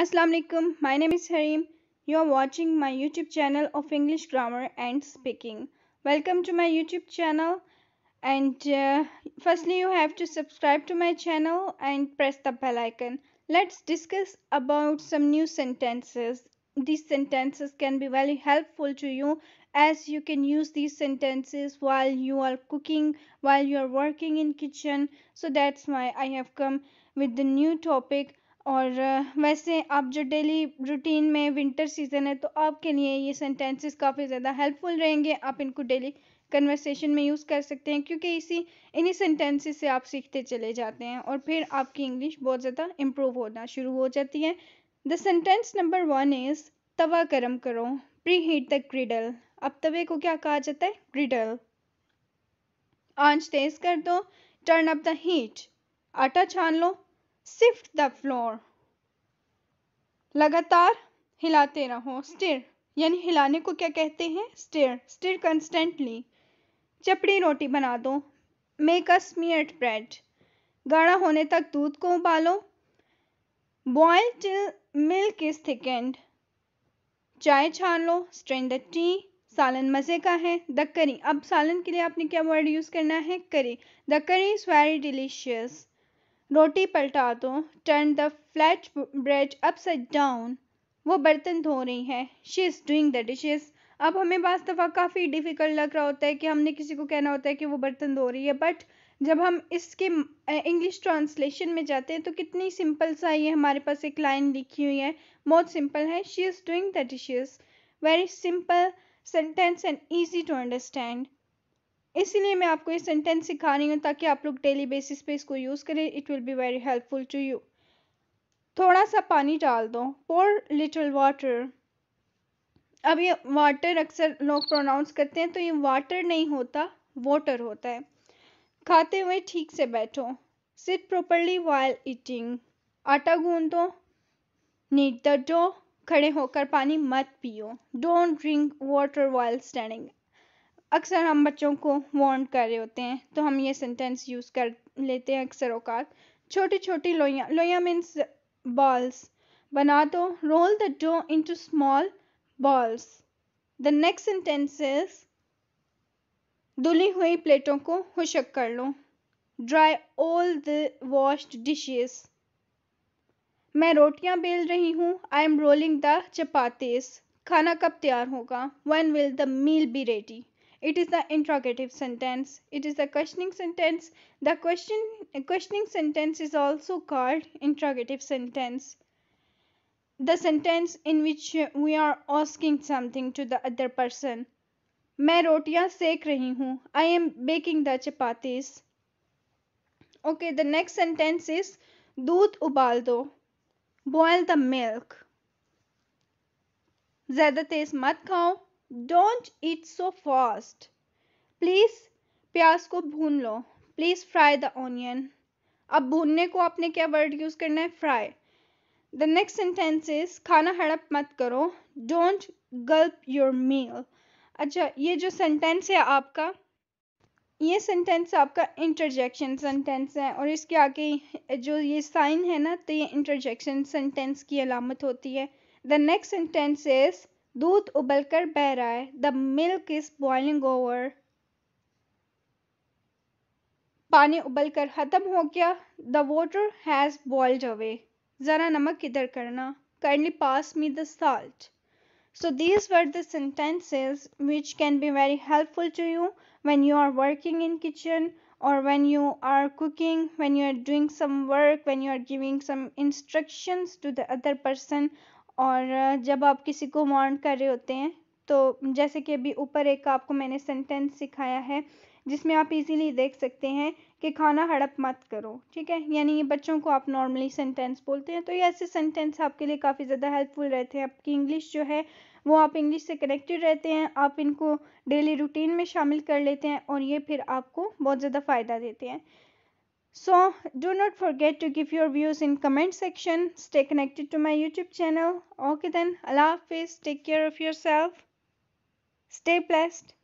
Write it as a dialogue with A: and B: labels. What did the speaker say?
A: Assalamu alaikum. My name is Harim. You are watching my YouTube channel of English grammar and speaking. Welcome to my YouTube channel. And uh, firstly, you have to subscribe to my channel and press the bell icon. Let's discuss about some new sentences. These sentences can be very helpful to you as you can use these sentences while you are cooking, while you are working in kitchen. So that's why I have come with the new topic और वैसे आप जो daily routine में winter season है तो आपके लिए ये सेंटेंसेस काफ़ी ज़्यादा हेल्पफुल रहेंगे आप इनको डेली कन्वर्सेशन में यूज़ कर सकते हैं क्योंकि इसी इन्हीं सेंटेंसेस से आप सीखते चले जाते हैं और फिर आपकी इंग्लिश बहुत ज़्यादा इम्प्रूव होना शुरू हो जाती है the sentence number one is तवा गर्म करो प्री हीट द ग्रिडल अब तवे को क्या कहा जाता है ग्रिडल आंच तेज कर दो टर्न अप द हीट आटा छान लो सिफ्ट द फ्लोर लगातार हिलाते रहो स्टिर यानी हिलाने को क्या कहते हैं स्टिर स्टिर कंस्टेंटली चपड़ी रोटी बना दो मेक अ स्मियर्ड ब्रेड गाढ़ा होने तक दूध को उबालो boil till milk is thickened चाय छान लो स्ट्रेन द टी सालन मज़े का है द करी अब सालन के लिए आपने क्या वर्ड यूज़ करना है करी द करी इज़ वेरी डिलीशियस रोटी पलटा दो turn the flat bread upside down वो बर्तन धो रही है she is doing the dishes अब हमें बस दफ़ा काफ़ी डिफ़िकल्ट लग रहा होता है कि हमने किसी को कहना होता है कि वो बर्तन धो रही है बट जब हम इसके इंग्लिश ट्रांसलेशन में जाते हैं तो कितनी सिंपल सा ये हमारे पास एक लाइन लिखी हुई है बहुत सिंपल है she is doing the dishes very simple sentence and easy to understand इसीलिए मैं आपको ये सेंटेंस सिखा रही हूँ ताकि आप लोग डेली बेसिस पे इसको यूज़ करें it will be very helpful to you थोड़ा सा पानी डाल दो पोर लिटल वाटर अब ये वाटर अक्सर लोग प्रोनाउंस करते हैं तो ये वाटर नहीं होता वाटर होता है खाते हुए ठीक से बैठो सिट प्रॉपरली वाइल ईटिंग आटा गूंद दो नीट द डो खड़े होकर पानी मत पियो don't drink water while standing अक्सर हम बच्चों को वॉन्ट कर रहे होते हैं तो हम ये सेंटेंस यूज़ कर लेते हैं अक्सर औकात छोटी छोटी लोइयाँ लोइयाँ मीन्स बॉल्स बना दो roll the dough to small balls the next sentence is धुली हुई प्लेटों को हुशक कर लो dry all the washed dishes मैं रोटियां बेल रही हूँ I am rolling the chapatis खाना कब तैयार होगा when will the meal be ready It is the interrogative sentence. It is the questioning sentence. The question questioning sentence is also called interrogative sentence. The sentence in which we are asking something to the other person. मैं रोटियां सेक रही हूँ am baking baking the chapatis okay the next sentence is दूध उबाल दो Boil the milk. ज़्यादा तेज़ मत खाओ don't eat so fast please प्याज को भून लो प्लीज़ फ्राई द ऑनियन अब भूनने को आपने क्या वर्ड यूज़ करना है fry the next sentence is खाना हड़प मत करो डोंट गल्प योर मील अच्छा ये जो सेंटेंस है आपका ये सेंटेंस आपका इंटरजेक्शन सेंटेंस है और इसके आगे जो ये साइन है ना तो ये इंटरजेक्शन सेंटेंस की अलामत होती है द नेक्स्ट सेंटेंस इज दूध उबलकर बह रहा है the milk is boiling over पानी उबलकर ख़त्म हो गया the water has boiled away ज़रा नमक इधर करना kindly pass me the salt. So these were the sentences which can be very helpful to you when you are working in kitchen or when you are cooking, when you are doing some work, when you are giving some instructions to the other person और जब आप किसी को warn कर रहे होते हैं तो जैसे कि अभी ऊपर एक आपको मैंने सेंटेंस सिखाया है जिसमें आप इजीली देख सकते हैं कि खाना हड़प मत करो ठीक है यानी ये बच्चों को आप नॉर्मली सेंटेंस बोलते हैं तो ये ऐसे सेंटेंस आपके लिए काफ़ी ज़्यादा हेल्पफुल रहते हैं आपकी इंग्लिश जो है वो आप इंग्लिश से कनेक्टेड रहते हैं आप इनको डेली रूटीन में शामिल कर लेते हैं और ये फिर आपको बहुत ज़्यादा फ़ायदा देते हैं So do not forget to give your views in comment section. Stay connected to my YouTube channel. Okay then, Allah Hafiz. Take care of yourself. Stay blessed.